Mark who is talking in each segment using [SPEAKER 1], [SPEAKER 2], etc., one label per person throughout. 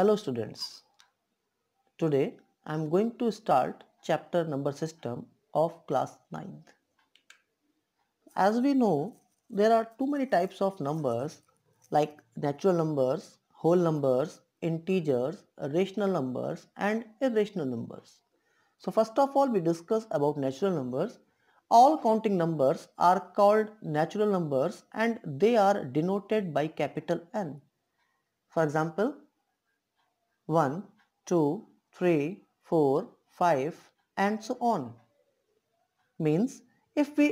[SPEAKER 1] Hello students. Today I am going to start chapter number system of class 9. As we know there are too many types of numbers like natural numbers, whole numbers, integers, rational numbers and irrational numbers. So first of all we discuss about natural numbers. All counting numbers are called natural numbers and they are denoted by capital N. For example, 1, 2, 3, 4, 5 and so on. Means if we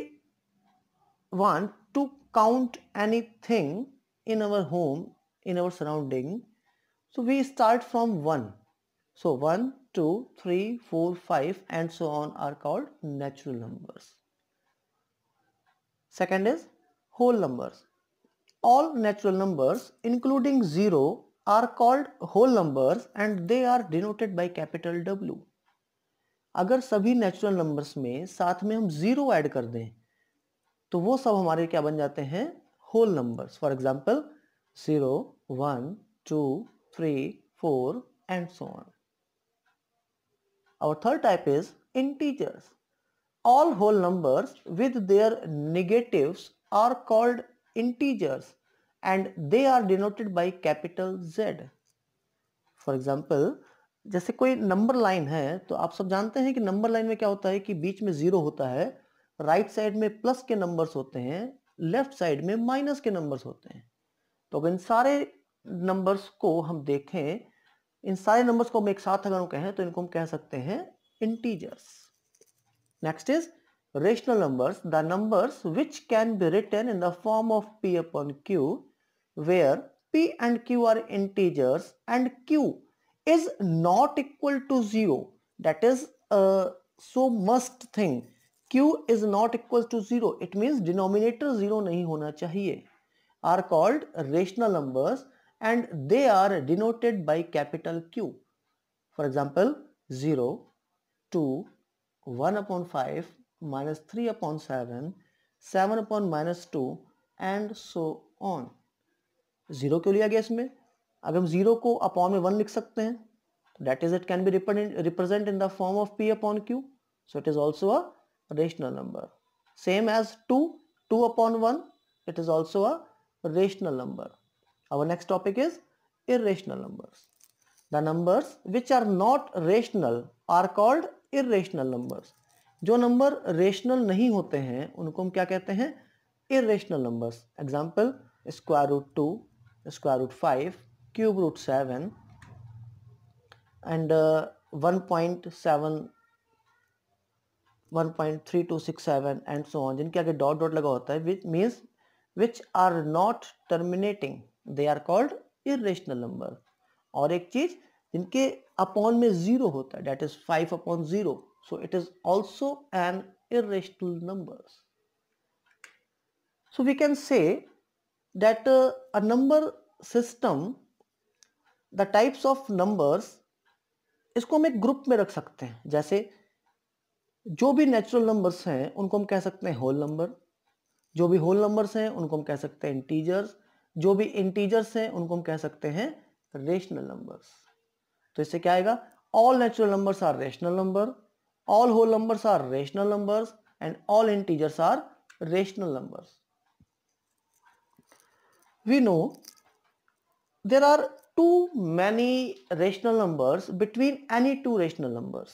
[SPEAKER 1] want to count anything in our home, in our surrounding, so we start from 1. So 1, 2, 3, 4, 5 and so on are called natural numbers. Second is whole numbers. All natural numbers including 0 are called whole numbers and they are denoted by capital W. अगर सभी natural numbers में साथ में हम zero add कर दें तो वो सब हमारे क्या बन जाते हैं whole numbers for example zero one two three four and so on our third type is integers all whole numbers with their negatives are called integers and they are denoted by capital Z. For example, जैसे कोई number line है तो आप सब जानते हैं कि number line में क्या होता है कि बीच में जीरो होता है राइट right साइड में प्लस के नंबर्स होते हैं लेफ्ट साइड में माइनस के नंबर्स होते हैं तो अगर इन सारे नंबर्स को हम देखें इन सारे नंबर्स को हम एक साथ अगर हम कहें तो इनको हम कह सकते हैं integers next is rational numbers the numbers which can be written in the form of P upon Q where P and Q are integers and Q is not equal to 0 that is uh, so must thing Q is not equal to 0 it means denominator 0 nahi hona chahiye are called rational numbers and they are denoted by capital Q for example 0 2 1 upon 5 minus 3 upon 7 7 upon minus 2 and so on zero क्यों लिया गया इसमें अगर हम zero को upon में one लिख सकते हैं तो that is it can be represented in the form of P upon Q so it is also a rational number same as two two upon one it is also a rational number our next topic is irrational number the numbers which are not rational are called irrational numbers. जो number rational नहीं होते हैं उनको हम क्या कहते हैं irrational numbers example square root two square root 5 cube root 7 and uh, 1.7 1.3267 and so on जिनके आगे डॉट डॉट लगा होता है which means which are not terminating they are called irrational number और एक चीज जिनके अपॉन में जीरो होता है that is five upon zero so it is also an irrational numbers. So we can say that uh, a number system the types of numbers इसको हम एक ग्रुप में रख सकते हैं जैसे जो भी नेचुरल नंबर्स हैं उनको हम कह सकते हैं होल नंबर जो भी होल नंबर्स हैं उनको हम कह सकते हैं इंटीजर्स जो भी इंटीजर्स हैं उनको हम कह सकते हैं रेशनल नंबर्स तो इससे क्या आएगा all natural numbers are rational number all whole numbers are rational numbers and all integers are rational numbers we know there are too many rational numbers between any two rational numbers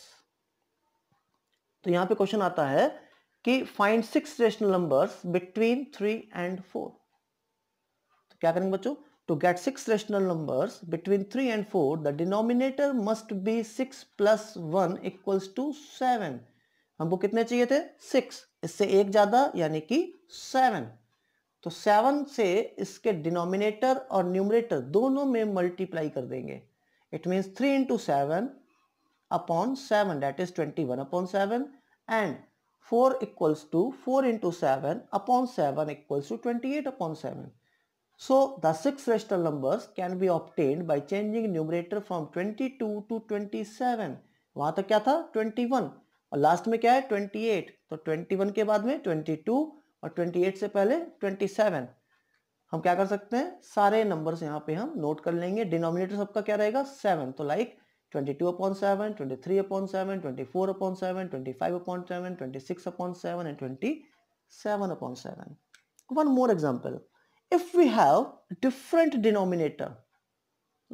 [SPEAKER 1] तो यहां पे question आता है कि find six rational numbers between three and four तो क्या करेंगे बच्चों to get six rational numbers between three and four the denominator must be six plus one equals to seven हमको कितने चाहिए थे सिक्स इससे एक ज्यादा यानी कि सेवन तो सेवन से इसके डिनोमिनेटर और न्यूमरेटर दोनों में मल्टीप्लाई कर देंगे it means three into seven upon seven that is twenty one upon seven and four equals to four into seven upon seven equals to twenty eight upon seven so the six rational six can be can by changing numerator from twenty two to twenty seven वहां तक क्या था twenty one और last में क्या है twenty eight तो twenty one के बाद में ट्वेंटी टू और 28 से पहले 27 हम क्या कर सकते हैं सारे नंबर्स यहाँ पे हम नोट कर लेंगे डिनोमिनेटर सबका क्या रहेगा सेवन तो like twenty two upon seven twenty three upon seven twenty four upon seven twenty five upon seven twenty six upon seven and twenty seven upon seven one more example if we have different denominator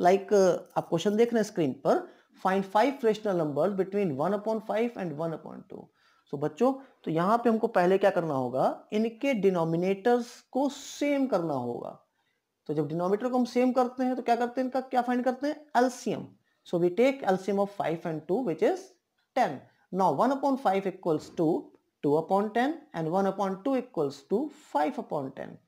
[SPEAKER 1] like आप question देख रहे हैं screen पर find five rational numbers between 1 upon 5 and 1 upon 2 so so, बच्चों तो यहां पे हमको पहले क्या करना होगा इनके डिनोमिनेटर्स को सेम करना होगा तो जब डिनोमिनेटर को हम सेम करते हैं तो क्या करते हैं इनका क्या फाइंड करते हैं L C M so we take L C M of five and two which is ten now one upon five equals to two upon ten and one upon two equals to five upon ten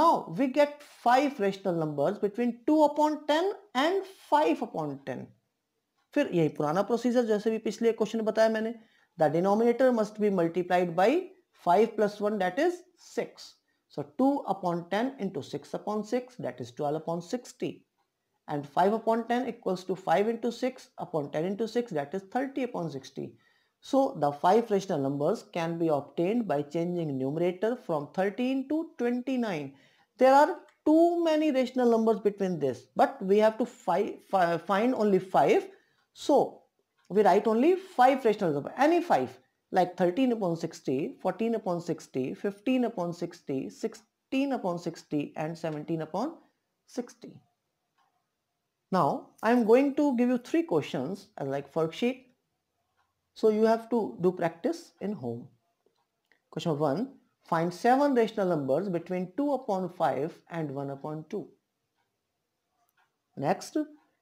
[SPEAKER 1] now we get five rational number between two upon ten and five upon ten फिर यही पुराना procedure जैसे भी पिछले question बताया मैंने the denominator must be multiplied by 5 plus 1 that is 6. So 2 upon 10 into 6 upon 6 that is 12 upon 60 and 5 upon 10 equals to 5 into 6 upon 10 into 6 that is 30 upon 60. So the 5 rational numbers can be obtained by changing numerator from 13 to 29. There are too many rational numbers between this but we have to fi fi find only 5. So we write only 5 rational numbers. any 5 like 13 upon 60, 14 upon 60, 15 upon 60, 16 upon 60 and 17 upon 60. Now I am going to give you three questions like worksheet. So you have to do practice in home. Question 1. Find 7 rational numbers between 2 upon 5 and 1 upon 2. Next,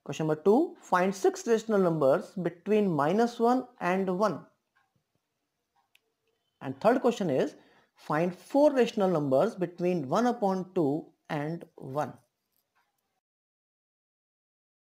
[SPEAKER 1] Question number 2. Find 6 rational numbers between minus 1 and 1. And third question is, find 4 rational numbers between 1 upon 2 and 1.